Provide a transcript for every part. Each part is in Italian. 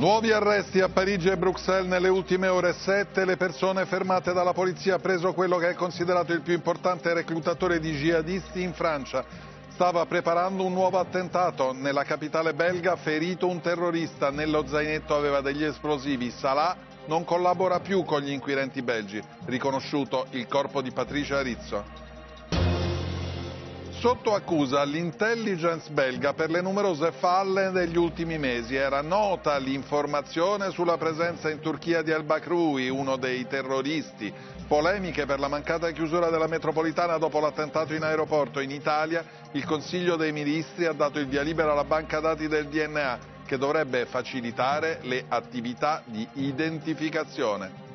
Nuovi arresti a Parigi e Bruxelles nelle ultime ore. Sette le persone fermate dalla polizia preso quello che è considerato il più importante reclutatore di jihadisti in Francia. Stava preparando un nuovo attentato. Nella capitale belga ferito un terrorista. Nello zainetto aveva degli esplosivi. Salah non collabora più con gli inquirenti belgi. Riconosciuto il corpo di Patricia Rizzo sotto accusa l'intelligence belga per le numerose falle degli ultimi mesi. Era nota l'informazione sulla presenza in Turchia di El Bakrui, uno dei terroristi. Polemiche per la mancata chiusura della metropolitana dopo l'attentato in aeroporto. In Italia il Consiglio dei Ministri ha dato il via libera alla banca dati del DNA che dovrebbe facilitare le attività di identificazione.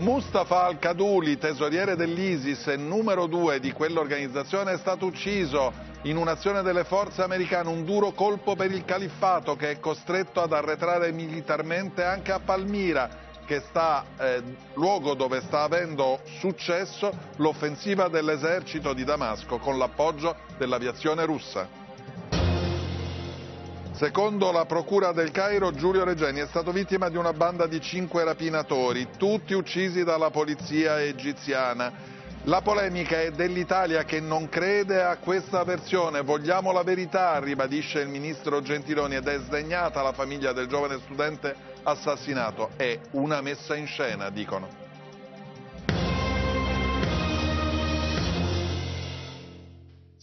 Mustafa al-Kaduli, tesoriere dell'ISIS e numero due di quell'organizzazione, è stato ucciso in un'azione delle forze americane, un duro colpo per il califfato che è costretto ad arretrare militarmente anche a Palmira, che sta, eh, luogo dove sta avendo successo l'offensiva dell'esercito di Damasco con l'appoggio dell'aviazione russa. Secondo la Procura del Cairo, Giulio Regeni è stato vittima di una banda di cinque rapinatori, tutti uccisi dalla polizia egiziana. La polemica è dell'Italia che non crede a questa versione. Vogliamo la verità, ribadisce il ministro Gentiloni ed è sdegnata la famiglia del giovane studente assassinato. È una messa in scena, dicono.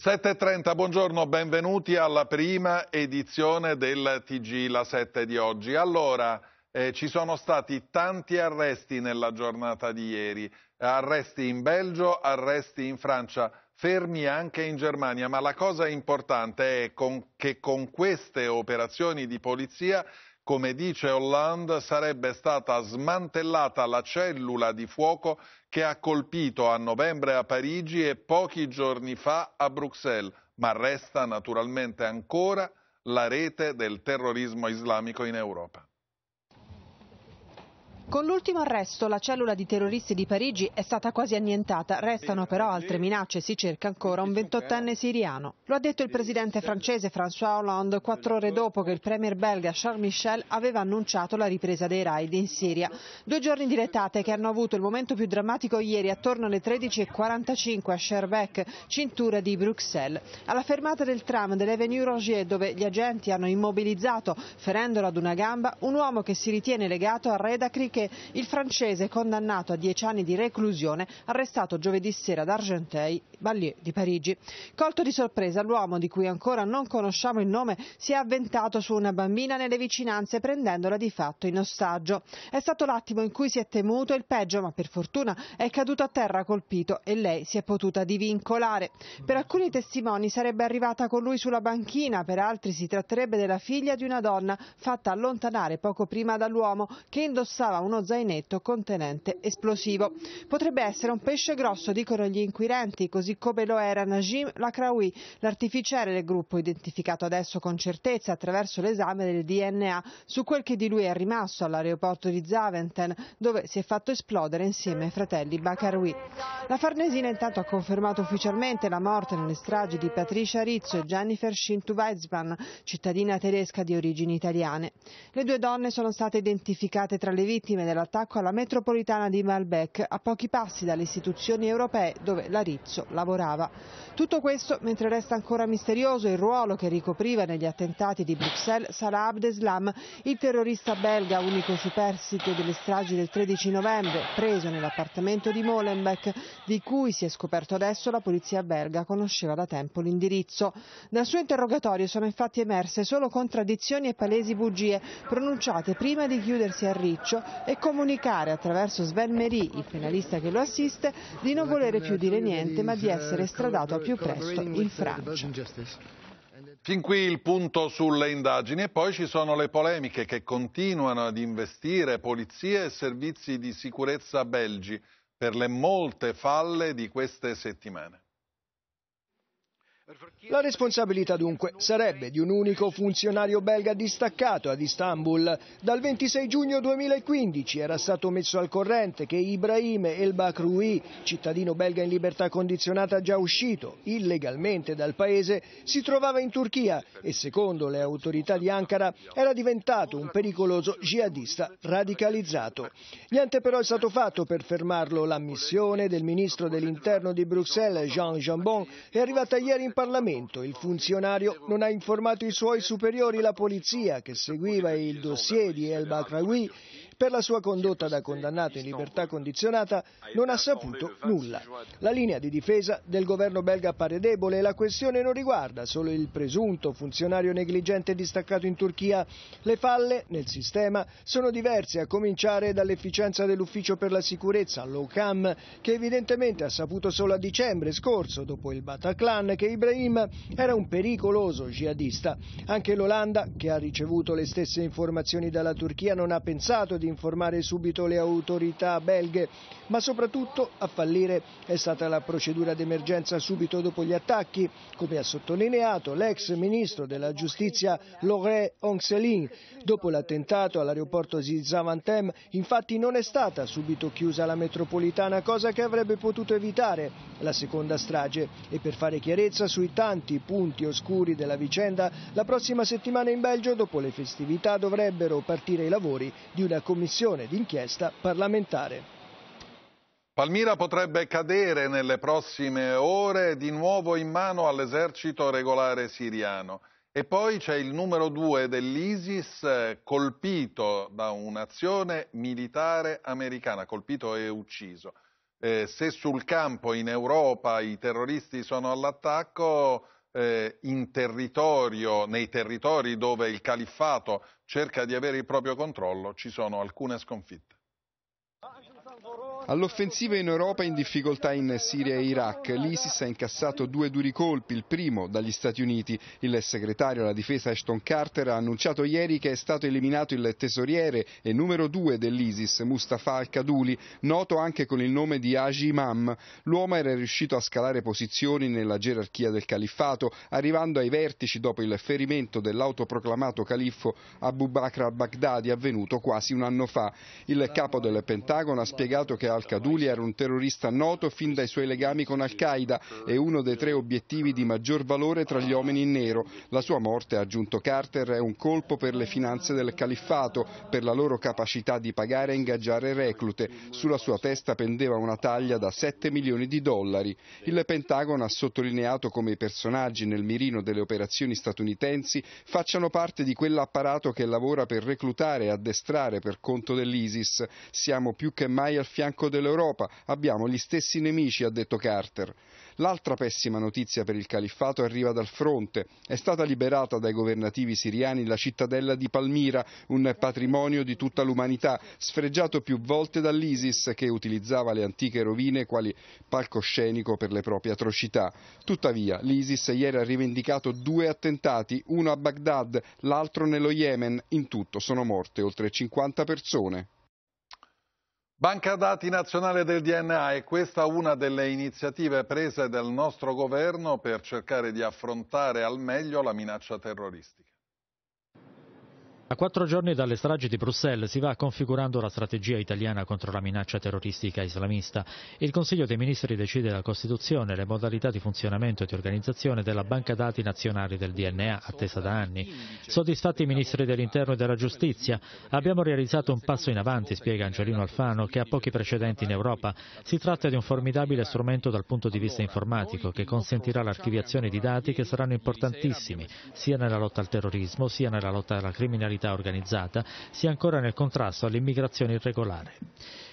7.30, buongiorno, benvenuti alla prima edizione del TG La 7 di oggi. Allora, eh, ci sono stati tanti arresti nella giornata di ieri, arresti in Belgio, arresti in Francia, fermi anche in Germania, ma la cosa importante è con, che con queste operazioni di polizia come dice Hollande, sarebbe stata smantellata la cellula di fuoco che ha colpito a novembre a Parigi e pochi giorni fa a Bruxelles, ma resta naturalmente ancora la rete del terrorismo islamico in Europa. Con l'ultimo arresto la cellula di terroristi di Parigi è stata quasi annientata, restano però altre minacce, si cerca ancora un 28enne siriano. Lo ha detto il presidente francese François Hollande quattro ore dopo che il premier belga Charles Michel aveva annunciato la ripresa dei raid in Siria. Due giorni di retate che hanno avuto il momento più drammatico ieri attorno alle 13.45 a Scherbeck, cintura di Bruxelles. Alla fermata del tram dell'Avenue Rogier dove gli agenti hanno immobilizzato, ferendolo ad una gamba, un uomo che si ritiene legato a Reda Cricket. Perché il francese, condannato a dieci anni di reclusione, arrestato giovedì sera ad Argenteuil, Ballier di Parigi. Colto di sorpresa, l'uomo di cui ancora non conosciamo il nome si è avventato su una bambina nelle vicinanze prendendola di fatto in ostaggio. È stato l'attimo in cui si è temuto il peggio, ma per fortuna è caduto a terra colpito e lei si è potuta divincolare. Per alcuni testimoni sarebbe arrivata con lui sulla banchina, per altri si tratterebbe della figlia di una donna fatta allontanare poco prima dall'uomo che indossava un uno zainetto contenente esplosivo. Potrebbe essere un pesce grosso, dicono gli inquirenti, così come lo era Najim Lakraoui, l'artificiere del gruppo identificato adesso con certezza attraverso l'esame del DNA su quel che di lui è rimasto all'aeroporto di Zaventen, dove si è fatto esplodere insieme ai fratelli Bakaroui. La Farnesina intanto ha confermato ufficialmente la morte nelle stragi di Patricia Rizzo e Jennifer Schintu-Weizmann, cittadina tedesca di origini italiane. Le due donne sono state identificate tra le vittime vittime dell'attacco alla metropolitana di Malbec, a pochi passi dalle istituzioni europee dove Larizzo lavorava. Tutto questo mentre resta ancora misterioso il ruolo che ricopriva negli attentati di Bruxelles Salah Abdeslam, il terrorista belga unico superstite delle stragi del 13 novembre, preso nell'appartamento di Molenbeek, di cui si è scoperto adesso la polizia belga conosceva da tempo l'indirizzo. Dal suo interrogatorio sono infatti emerse solo contraddizioni e palesi bugie pronunciate prima di chiudersi a riccio e comunicare attraverso Sven Mery, il penalista che lo assiste, di non volere più dire niente ma di essere stradato al più presto in Francia. Fin qui il punto sulle indagini e poi ci sono le polemiche che continuano ad investire polizie e servizi di sicurezza belgi per le molte falle di queste settimane. La responsabilità dunque sarebbe di un unico funzionario belga distaccato ad Istanbul. Dal 26 giugno 2015 era stato messo al corrente che Ibrahim El Bakrui, cittadino belga in libertà condizionata già uscito illegalmente dal paese, si trovava in Turchia e secondo le autorità di Ankara era diventato un pericoloso jihadista radicalizzato. Niente però è stato fatto per fermarlo. La missione del ministro dell'interno di Bruxelles, Jean Jambon, è arrivata ieri in Parlamento il funzionario non ha informato i suoi superiori la polizia che seguiva il dossier di El Bakraoui per la sua condotta da condannato in libertà condizionata non ha saputo nulla. La linea di difesa del governo belga appare debole e la questione non riguarda solo il presunto funzionario negligente distaccato in Turchia. Le falle nel sistema sono diverse, a cominciare dall'efficienza dell'Ufficio per la sicurezza, l'OCAM, che evidentemente ha saputo solo a dicembre scorso, dopo il Bataclan, che Ibrahim era un pericoloso jihadista. Anche l'Olanda, che ha ricevuto le stesse informazioni dalla Turchia, non ha pensato di informare subito le autorità belghe, ma soprattutto a fallire è stata la procedura d'emergenza subito dopo gli attacchi, come ha sottolineato l'ex ministro della giustizia Laurent Onxelin. Dopo l'attentato all'aeroporto di Zavantem, infatti, non è stata subito chiusa la metropolitana, cosa che avrebbe potuto evitare la seconda strage. E per fare chiarezza sui tanti punti oscuri della vicenda, la prossima settimana in Belgio, dopo le festività, dovrebbero partire i lavori di una commissione commissione d'inchiesta parlamentare. Palmira potrebbe cadere nelle prossime ore di nuovo in mano all'esercito regolare siriano. E poi c'è il numero due dell'ISIS colpito da un'azione militare americana, colpito e ucciso. Eh, se sul campo in Europa i terroristi sono all'attacco, eh, in territorio, nei territori dove il califfato cerca di avere il proprio controllo, ci sono alcune sconfitte. All'offensiva in Europa in difficoltà in Siria e Iraq, l'ISIS ha incassato due duri colpi, il primo dagli Stati Uniti. Il segretario alla difesa Ashton Carter ha annunciato ieri che è stato eliminato il tesoriere e numero due dell'ISIS, Mustafa al-Kaduli, noto anche con il nome di Haji Imam. L'uomo era riuscito a scalare posizioni nella gerarchia del califfato, arrivando ai vertici dopo il ferimento dell'autoproclamato califfo Abu Bakr al-Baghdadi avvenuto quasi un anno fa. Il capo del Pentagono ha spiegato che ha al-Kaduli era un terrorista noto fin dai suoi legami con Al-Qaeda e uno dei tre obiettivi di maggior valore tra gli uomini in nero. La sua morte, ha aggiunto Carter, è un colpo per le finanze del califfato, per la loro capacità di pagare e ingaggiare reclute. Sulla sua testa pendeva una taglia da 7 milioni di dollari. Il Pentagono ha sottolineato come i personaggi nel mirino delle operazioni statunitensi facciano parte di quell'apparato che lavora per reclutare e addestrare per conto dell'ISIS. Siamo più che mai al fianco dell'Europa, abbiamo gli stessi nemici, ha detto Carter. L'altra pessima notizia per il califfato arriva dal fronte. È stata liberata dai governativi siriani la cittadella di Palmira, un patrimonio di tutta l'umanità, sfregiato più volte dall'ISIS che utilizzava le antiche rovine quali palcoscenico per le proprie atrocità. Tuttavia, l'ISIS ieri ha rivendicato due attentati, uno a Baghdad, l'altro nello Yemen. In tutto sono morte oltre 50 persone. Banca dati nazionale del DNA è questa una delle iniziative prese dal nostro governo per cercare di affrontare al meglio la minaccia terroristica. A quattro giorni dalle stragi di Bruxelles si va configurando la strategia italiana contro la minaccia terroristica islamista. Il Consiglio dei Ministri decide la Costituzione, le modalità di funzionamento e di organizzazione della banca dati nazionali del DNA, attesa da anni. Soddisfatti i Ministri dell'Interno e della Giustizia, abbiamo realizzato un passo in avanti, spiega Angelino Alfano, che ha pochi precedenti in Europa. Si tratta di un formidabile strumento dal punto di vista informatico che consentirà l'archiviazione di dati che saranno importantissimi sia nella lotta al terrorismo sia nella lotta alla criminalità criminalità organizzata, sia ancora nel contrasto all'immigrazione irregolare.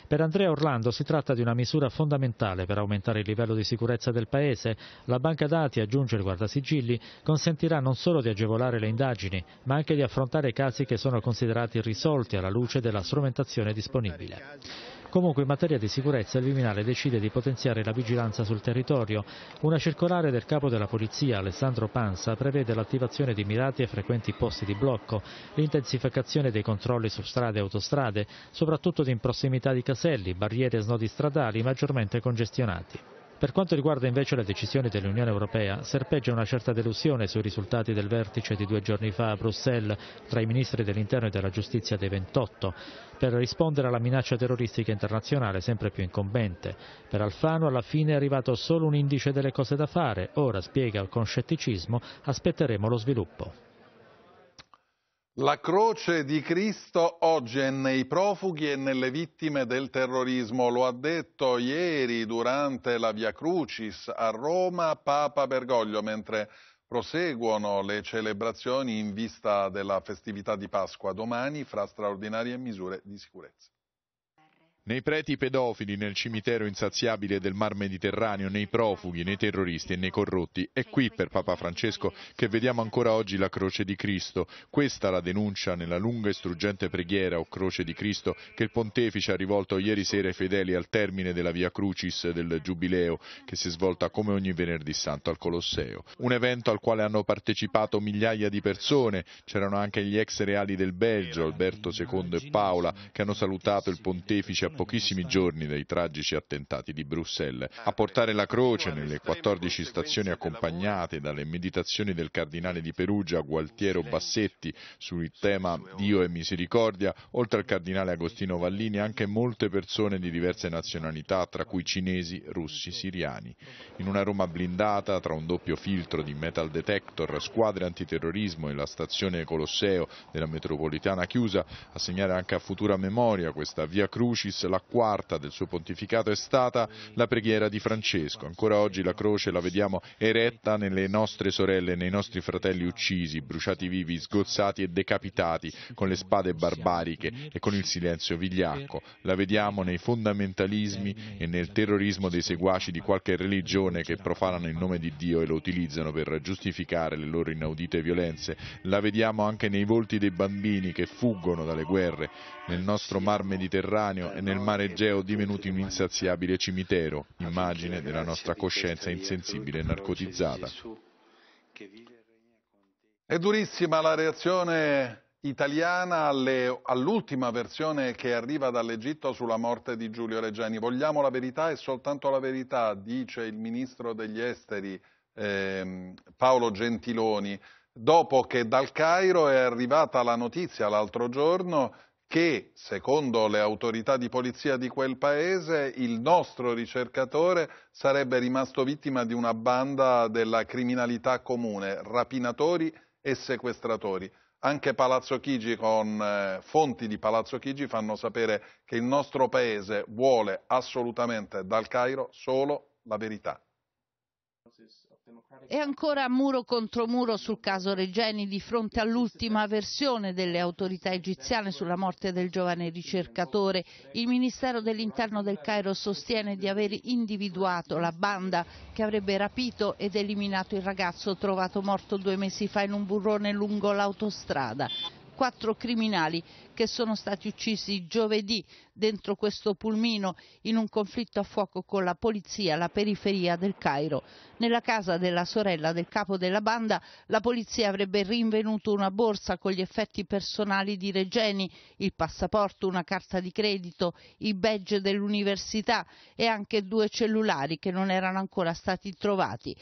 Per Andrea Orlando si tratta di una misura fondamentale per aumentare il livello di sicurezza del Paese. La banca dati, aggiunge il guardasigilli, consentirà non solo di agevolare le indagini, ma anche di affrontare casi che sono considerati risolti alla luce della strumentazione disponibile. Comunque in materia di sicurezza il Viminale decide di potenziare la vigilanza sul territorio. Una circolare del capo della polizia Alessandro Panza prevede l'attivazione di mirati e frequenti posti di blocco, l'intensificazione dei controlli su strade e autostrade, soprattutto in prossimità di caselli, barriere e snodi stradali maggiormente congestionati. Per quanto riguarda invece la decisione dell'Unione Europea, serpeggia una certa delusione sui risultati del vertice di due giorni fa a Bruxelles tra i ministri dell'interno e della giustizia dei 28 per rispondere alla minaccia terroristica internazionale sempre più incombente. Per Alfano alla fine è arrivato solo un indice delle cose da fare, ora spiega con scetticismo aspetteremo lo sviluppo. La croce di Cristo oggi è nei profughi e nelle vittime del terrorismo, lo ha detto ieri durante la Via Crucis a Roma Papa Bergoglio, mentre proseguono le celebrazioni in vista della festività di Pasqua domani fra straordinarie misure di sicurezza nei preti pedofili, nel cimitero insaziabile del Mar Mediterraneo, nei profughi, nei terroristi e nei corrotti. È qui per Papa Francesco che vediamo ancora oggi la croce di Cristo. Questa la denuncia nella lunga e struggente preghiera o croce di Cristo che il pontefice ha rivolto ieri sera ai fedeli al termine della Via Crucis del Giubileo che si è svolta come ogni venerdì santo al Colosseo. Un evento al quale hanno partecipato migliaia di persone. C'erano anche gli ex reali del Belgio, Alberto II e Paola, che hanno salutato il pontefice a pochissimi giorni dai tragici attentati di Bruxelles. A portare la croce nelle 14 stazioni accompagnate dalle meditazioni del cardinale di Perugia Gualtiero Bassetti sul tema Dio e misericordia, oltre al cardinale Agostino Vallini anche molte persone di diverse nazionalità, tra cui cinesi, russi, siriani. In una Roma blindata tra un doppio filtro di metal detector, squadre antiterrorismo e la stazione Colosseo della metropolitana chiusa, a segnare anche a futura memoria questa via crucis la quarta del suo pontificato, è stata la preghiera di Francesco. Ancora oggi la croce la vediamo eretta nelle nostre sorelle, nei nostri fratelli uccisi, bruciati vivi, sgozzati e decapitati con le spade barbariche e con il silenzio vigliacco. La vediamo nei fondamentalismi e nel terrorismo dei seguaci di qualche religione che profanano il nome di Dio e lo utilizzano per giustificare le loro inaudite violenze. La vediamo anche nei volti dei bambini che fuggono dalle guerre nel nostro mar Mediterraneo e nel mare Egeo divenuti un insaziabile cimitero, immagine della nostra coscienza insensibile e narcotizzata. È durissima la reazione italiana alle, all'ultima versione che arriva dall'Egitto sulla morte di Giulio Reggiani. Vogliamo la verità e soltanto la verità, dice il ministro degli esteri eh, Paolo Gentiloni, dopo che dal Cairo è arrivata la notizia l'altro giorno che, secondo le autorità di polizia di quel paese, il nostro ricercatore sarebbe rimasto vittima di una banda della criminalità comune, rapinatori e sequestratori. Anche Palazzo Chigi con eh, fonti di Palazzo Chigi fanno sapere che il nostro paese vuole assolutamente dal Cairo solo la verità. E ancora muro contro muro sul caso Regeni di fronte all'ultima versione delle autorità egiziane sulla morte del giovane ricercatore. Il Ministero dell'Interno del Cairo sostiene di aver individuato la banda che avrebbe rapito ed eliminato il ragazzo trovato morto due mesi fa in un burrone lungo l'autostrada quattro criminali che sono stati uccisi giovedì dentro questo pulmino in un conflitto a fuoco con la polizia alla periferia del Cairo. Nella casa della sorella del capo della banda la polizia avrebbe rinvenuto una borsa con gli effetti personali di Regeni, il passaporto, una carta di credito, i badge dell'università e anche due cellulari che non erano ancora stati trovati.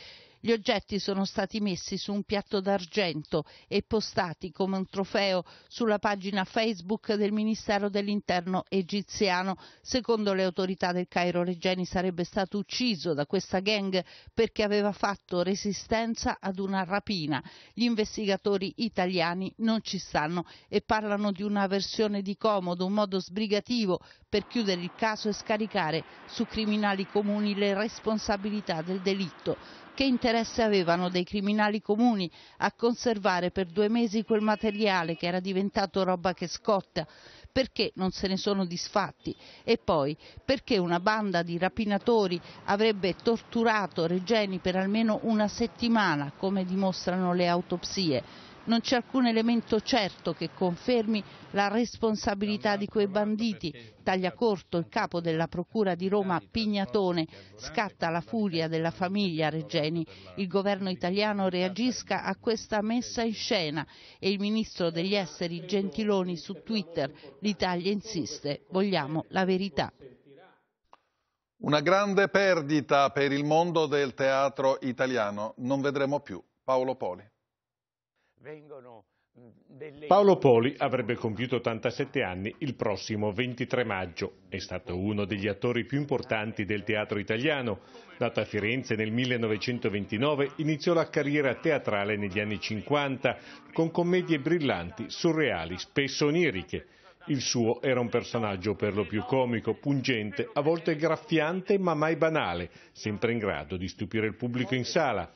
Gli oggetti sono stati messi su un piatto d'argento e postati come un trofeo sulla pagina Facebook del Ministero dell'Interno egiziano. Secondo le autorità del Cairo, Regeni sarebbe stato ucciso da questa gang perché aveva fatto resistenza ad una rapina. Gli investigatori italiani non ci stanno e parlano di una versione di comodo, un modo sbrigativo per chiudere il caso e scaricare su criminali comuni le responsabilità del delitto. Che interesse avevano dei criminali comuni a conservare per due mesi quel materiale che era diventato roba che scotta? Perché non se ne sono disfatti? E poi, perché una banda di rapinatori avrebbe torturato Regeni per almeno una settimana, come dimostrano le autopsie? Non c'è alcun elemento certo che confermi la responsabilità di quei banditi. Taglia corto il capo della Procura di Roma Pignatone. Scatta la furia della famiglia Regeni. Il governo italiano reagisca a questa messa in scena e il ministro degli esteri Gentiloni su Twitter. L'Italia insiste, vogliamo la verità. Una grande perdita per il mondo del teatro italiano. Non vedremo più Paolo Poli. Paolo Poli avrebbe compiuto 87 anni il prossimo 23 maggio. È stato uno degli attori più importanti del teatro italiano. Nato a Firenze nel 1929, iniziò la carriera teatrale negli anni 50 con commedie brillanti, surreali, spesso oniriche. Il suo era un personaggio per lo più comico, pungente, a volte graffiante ma mai banale, sempre in grado di stupire il pubblico in sala.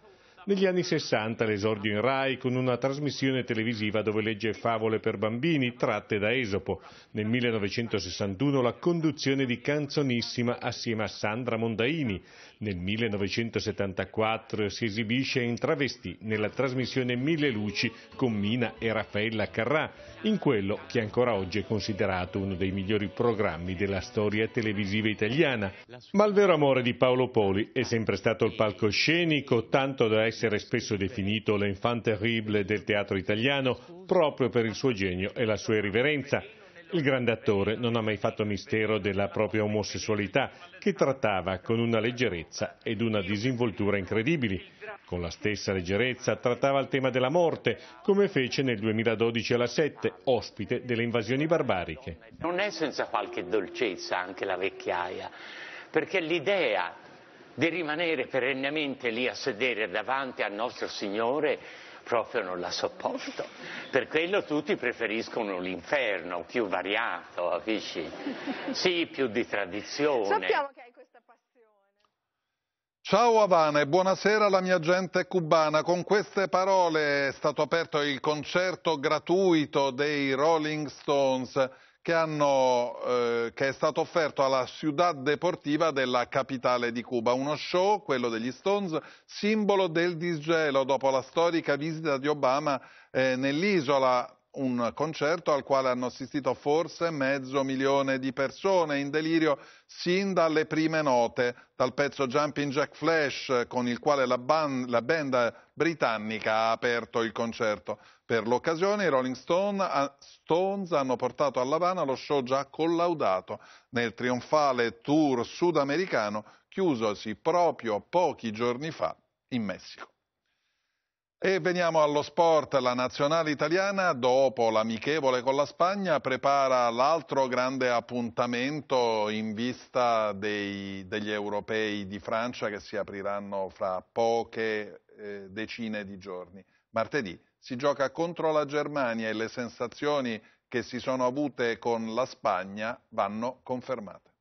Negli anni 60 l'esordio in Rai con una trasmissione televisiva dove legge favole per bambini tratte da Esopo. Nel 1961 la conduzione di Canzonissima assieme a Sandra Mondaini. Nel 1974 si esibisce in travesti nella trasmissione Mille Luci con Mina e Raffaella Carrà, in quello che ancora oggi è considerato uno dei migliori programmi della storia televisiva italiana. Ma il vero amore di Paolo Poli è sempre stato il palcoscenico, tanto da essere essere spesso definito l'enfant terrible del teatro italiano proprio per il suo genio e la sua irriverenza. Il grande attore non ha mai fatto mistero della propria omosessualità, che trattava con una leggerezza ed una disinvoltura incredibili. Con la stessa leggerezza trattava il tema della morte, come fece nel 2012 alla 7, ospite delle invasioni barbariche. Non è senza qualche dolcezza anche la vecchiaia, perché l'idea di rimanere perennemente lì a sedere davanti al nostro Signore proprio non la sopporto. Per quello tutti preferiscono l'inferno, più variato, capisci? Sì, più di tradizione. Sappiamo che hai questa passione. Ciao Avane, buonasera alla mia gente cubana. Con queste parole è stato aperto il concerto gratuito dei Rolling Stones che, hanno, eh, che, è stato offerto alla Ciudad Deportiva della capitale di Cuba. Uno show, quello degli Stones, simbolo del disgelo dopo la storica visita di Obama eh, nell'isola un concerto al quale hanno assistito forse mezzo milione di persone in delirio sin dalle prime note, dal pezzo Jumping Jack Flash eh, con il quale la, band, la band britannica ha aperto il concerto. Per l'occasione i Rolling Stones hanno portato a Lavana lo show già collaudato nel trionfale tour sudamericano chiusosi proprio pochi giorni fa in Messico. E veniamo allo sport. La nazionale italiana, dopo l'amichevole con la Spagna, prepara l'altro grande appuntamento in vista dei, degli europei di Francia che si apriranno fra poche eh, decine di giorni. Martedì si gioca contro la Germania e le sensazioni che si sono avute con la Spagna vanno confermate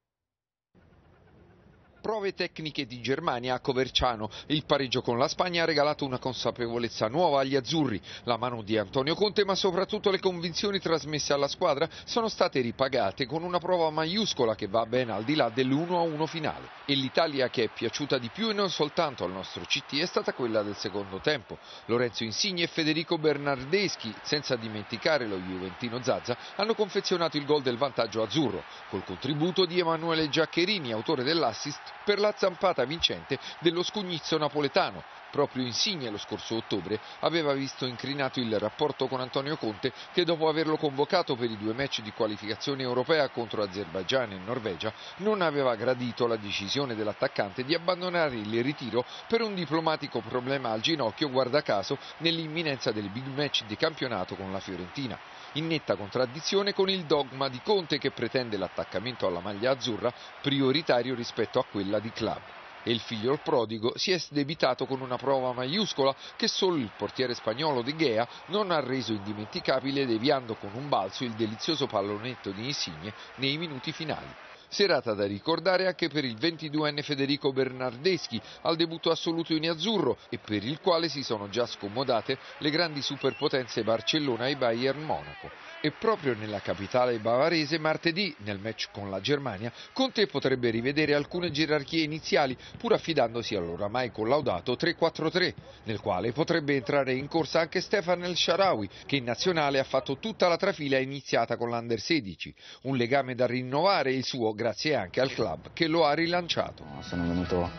prove tecniche di Germania a Coverciano. Il pareggio con la Spagna ha regalato una consapevolezza nuova agli azzurri, la mano di Antonio Conte, ma soprattutto le convinzioni trasmesse alla squadra sono state ripagate con una prova maiuscola che va ben al di là dell'1-1 finale. E l'Italia che è piaciuta di più e non soltanto al nostro CT è stata quella del secondo tempo. Lorenzo Insigne e Federico Bernardeschi, senza dimenticare lo Juventino Zazza, hanno confezionato il gol del vantaggio azzurro, col contributo di Emanuele Giaccherini, autore dell'assist per la zampata vincente dello scugnizzo napoletano, Proprio Insigne lo scorso ottobre aveva visto incrinato il rapporto con Antonio Conte che dopo averlo convocato per i due match di qualificazione europea contro Azerbaigian e Norvegia non aveva gradito la decisione dell'attaccante di abbandonare il ritiro per un diplomatico problema al ginocchio guarda caso nell'imminenza del big match di campionato con la Fiorentina in netta contraddizione con il dogma di Conte che pretende l'attaccamento alla maglia azzurra prioritario rispetto a quella di club e il figlio prodigo si è sdebitato con una prova maiuscola che solo il portiere spagnolo De Gea non ha reso indimenticabile deviando con un balzo il delizioso pallonetto di Insigne nei minuti finali. Serata da ricordare anche per il 22enne Federico Bernardeschi, al debutto assoluto in azzurro e per il quale si sono già scomodate le grandi superpotenze Barcellona e Bayern Monaco. E proprio nella capitale bavarese martedì, nel match con la Germania, Conte potrebbe rivedere alcune gerarchie iniziali pur affidandosi all'oramai collaudato 3-4-3, nel quale potrebbe entrare in corsa anche Stefan El Sharawi, che in nazionale ha fatto tutta la trafila iniziata con l'Under 16, un legame da rinnovare il suo grande grazie anche al club che lo ha rilanciato. Sono venuto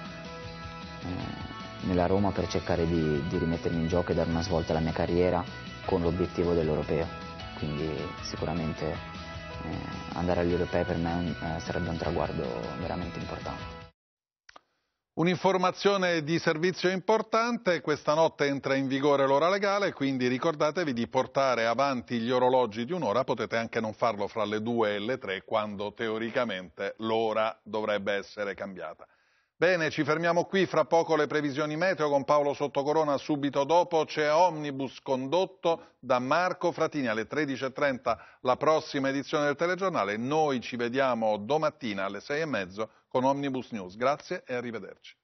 eh, nella Roma per cercare di, di rimettermi in gioco e dare una svolta alla mia carriera con l'obiettivo dell'Europeo, quindi sicuramente eh, andare agli Europei per me eh, sarebbe un traguardo veramente importante. Un'informazione di servizio importante, questa notte entra in vigore l'ora legale, quindi ricordatevi di portare avanti gli orologi di un'ora, potete anche non farlo fra le 2 e le 3 quando teoricamente l'ora dovrebbe essere cambiata. Bene, ci fermiamo qui, fra poco le previsioni meteo con Paolo Sottocorona, subito dopo c'è Omnibus condotto da Marco Fratini alle 13.30 la prossima edizione del telegiornale, noi ci vediamo domattina alle 6.30 con Omnibus News, grazie e arrivederci.